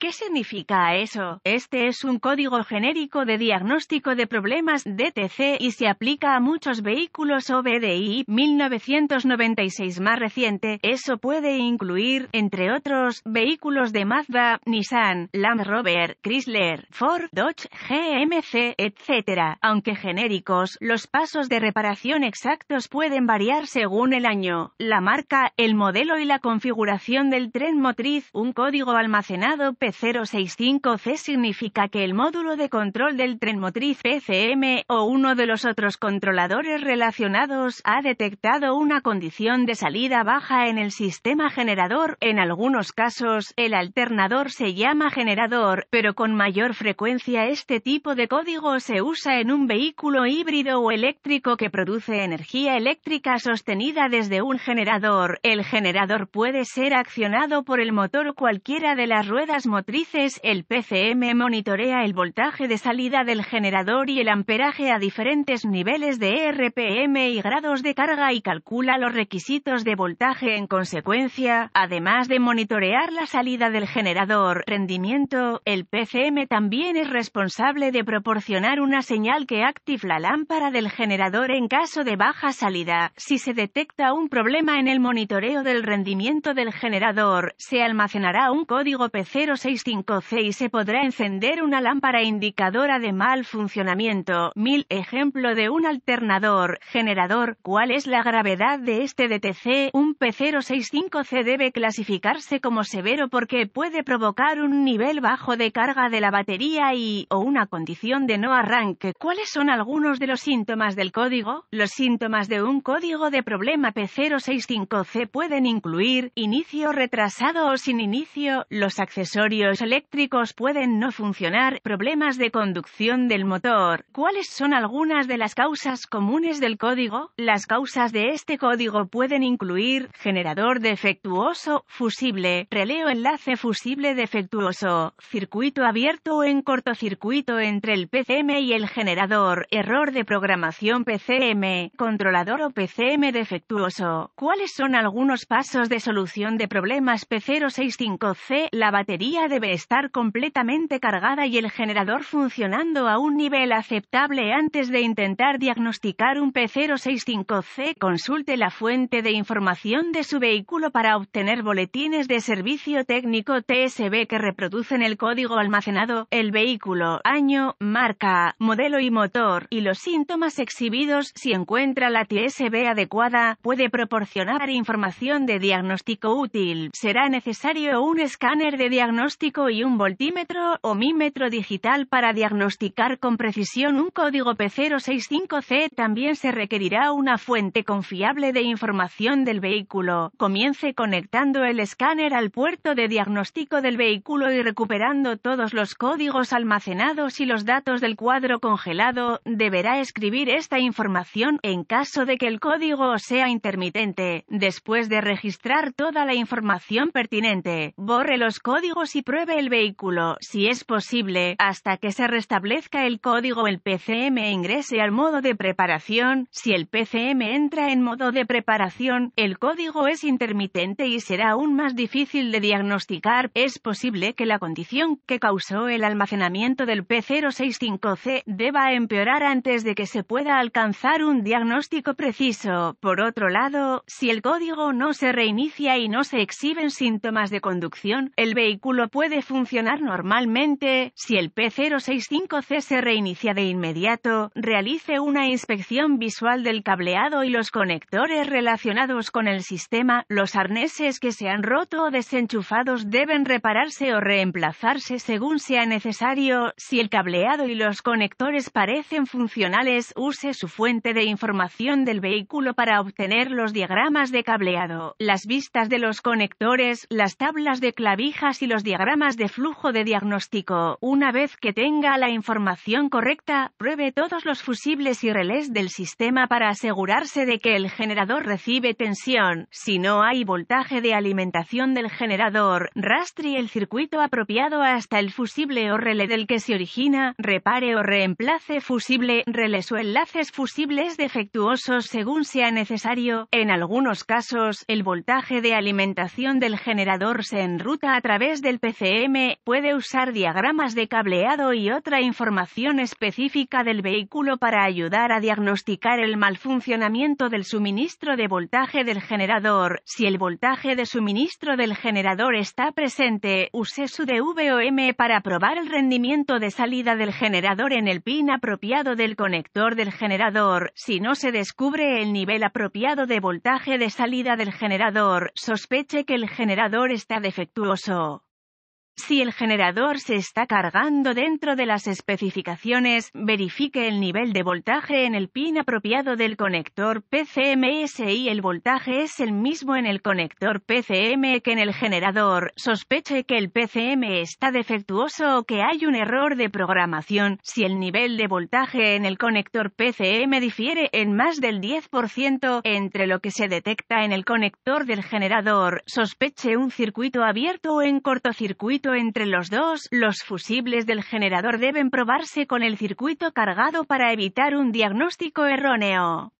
¿Qué significa eso? Este es un código genérico de diagnóstico de problemas DTC y se aplica a muchos vehículos OBDI 1996 más reciente. Eso puede incluir, entre otros, vehículos de Mazda, Nissan, Land Rover, Chrysler, Ford, Dodge, GMC, etc. Aunque genéricos, los pasos de reparación exactos pueden variar según el año, la marca, el modelo y la configuración del tren motriz. Un código almacenado 065 c significa que el módulo de control del tren motriz PCM o uno de los otros controladores relacionados ha detectado una condición de salida baja en el sistema generador. En algunos casos, el alternador se llama generador, pero con mayor frecuencia este tipo de código se usa en un vehículo híbrido o eléctrico que produce energía eléctrica sostenida desde un generador. El generador puede ser accionado por el motor cualquiera de las ruedas motrices el PCM monitorea el voltaje de salida del generador y el amperaje a diferentes niveles de e RPM y grados de carga y calcula los requisitos de voltaje en consecuencia, además de monitorear la salida del generador rendimiento, el PCM también es responsable de proporcionar una señal que active la lámpara del generador en caso de baja salida. Si se detecta un problema en el monitoreo del rendimiento del generador, se almacenará un código P06 y se podrá encender una lámpara indicadora de mal funcionamiento. Mil ejemplo de un alternador, generador, ¿cuál es la gravedad de este DTC? Un P065C debe clasificarse como severo porque puede provocar un nivel bajo de carga de la batería y o una condición de no arranque. ¿Cuáles son algunos de los síntomas del código? Los síntomas de un código de problema P065C pueden incluir inicio retrasado o sin inicio, los accesorios eléctricos pueden no funcionar, problemas de conducción del motor. ¿Cuáles son algunas de las causas comunes del código? Las causas de este código pueden incluir generador defectuoso, fusible, releo enlace fusible defectuoso, circuito abierto o en cortocircuito entre el PCM y el generador, error de programación PCM, controlador o PCM defectuoso. ¿Cuáles son algunos pasos de solución de problemas P065C? La batería debe estar completamente cargada y el generador funcionando a un nivel aceptable antes de intentar diagnosticar un P065C. Consulte la fuente de información de su vehículo para obtener boletines de servicio técnico TSB que reproducen el código almacenado, el vehículo, año, marca, modelo y motor, y los síntomas exhibidos. Si encuentra la TSB adecuada, puede proporcionar información de diagnóstico útil. Será necesario un escáner de diagnóstico y un voltímetro o mímetro digital para diagnosticar con precisión un código P065C. También se requerirá una fuente confiable de información del vehículo. Comience conectando el escáner al puerto de diagnóstico del vehículo y recuperando todos los códigos almacenados y los datos del cuadro congelado. Deberá escribir esta información en caso de que el código sea intermitente. Después de registrar toda la información pertinente, borre los códigos y pruebe el vehículo, si es posible, hasta que se restablezca el código el PCM ingrese al modo de preparación, si el PCM entra en modo de preparación, el código es intermitente y será aún más difícil de diagnosticar, es posible que la condición que causó el almacenamiento del P065C deba empeorar antes de que se pueda alcanzar un diagnóstico preciso. Por otro lado, si el código no se reinicia y no se exhiben síntomas de conducción, el vehículo puede funcionar normalmente si el P065C se reinicia de inmediato, realice una inspección visual del cableado y los conectores relacionados con el sistema, los arneses que se han roto o desenchufados deben repararse o reemplazarse según sea necesario, si el cableado y los conectores parecen funcionales, use su fuente de información del vehículo para obtener los diagramas de cableado, las vistas de los conectores, las tablas de clavijas y los diagramas diagramas de flujo de diagnóstico. Una vez que tenga la información correcta, pruebe todos los fusibles y relés del sistema para asegurarse de que el generador recibe tensión. Si no hay voltaje de alimentación del generador, rastre el circuito apropiado hasta el fusible o relé del que se origina, repare o reemplace fusible, relés o enlaces fusibles defectuosos según sea necesario. En algunos casos, el voltaje de alimentación del generador se enruta a través del puede usar diagramas de cableado y otra información específica del vehículo para ayudar a diagnosticar el mal funcionamiento del suministro de voltaje del generador. Si el voltaje de suministro del generador está presente, use su DVOM para probar el rendimiento de salida del generador en el pin apropiado del conector del generador. Si no se descubre el nivel apropiado de voltaje de salida del generador, sospeche que el generador está defectuoso. Si el generador se está cargando dentro de las especificaciones, verifique el nivel de voltaje en el pin apropiado del conector y El voltaje es el mismo en el conector PCM que en el generador. Sospeche que el PCM está defectuoso o que hay un error de programación. Si el nivel de voltaje en el conector PCM difiere en más del 10% entre lo que se detecta en el conector del generador, sospeche un circuito abierto o en cortocircuito entre los dos, los fusibles del generador deben probarse con el circuito cargado para evitar un diagnóstico erróneo.